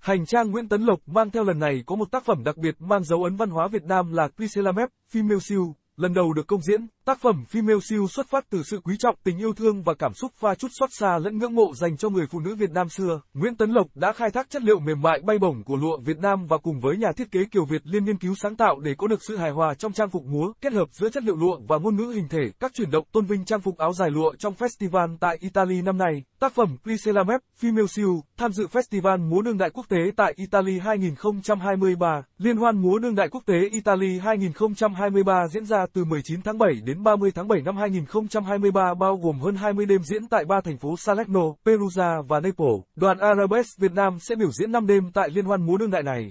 Hành trang Nguyễn Tấn Lộc mang theo lần này có một tác phẩm đặc biệt mang dấu ấn văn hóa Việt Nam là Cliselamep, Female Siêu, lần đầu được công diễn. Tác phẩm Female Siêu xuất phát từ sự quý trọng, tình yêu thương và cảm xúc pha chút xót xa lẫn ngưỡng mộ dành cho người phụ nữ Việt Nam xưa. Nguyễn Tấn Lộc đã khai thác chất liệu mềm mại bay bổng của lụa Việt Nam và cùng với nhà thiết kế Kiều Việt liên nghiên cứu sáng tạo để có được sự hài hòa trong trang phục múa, kết hợp giữa chất liệu lụa và ngôn ngữ hình thể, các chuyển động tôn vinh trang phục áo dài lụa trong festival tại Italy năm nay. Tác phẩm Chryselamep Female Seal tham dự Festival Múa Đương Đại Quốc tế tại Italy 2023. Liên hoan Múa Đương Đại Quốc tế Italy 2023 diễn ra từ 19 tháng 7 đến 30 tháng 7 năm 2023 bao gồm hơn 20 đêm diễn tại ba thành phố Salerno, Perugia và Naples. Đoàn Arabes Việt Nam sẽ biểu diễn 5 đêm tại Liên hoan Múa Đương Đại này.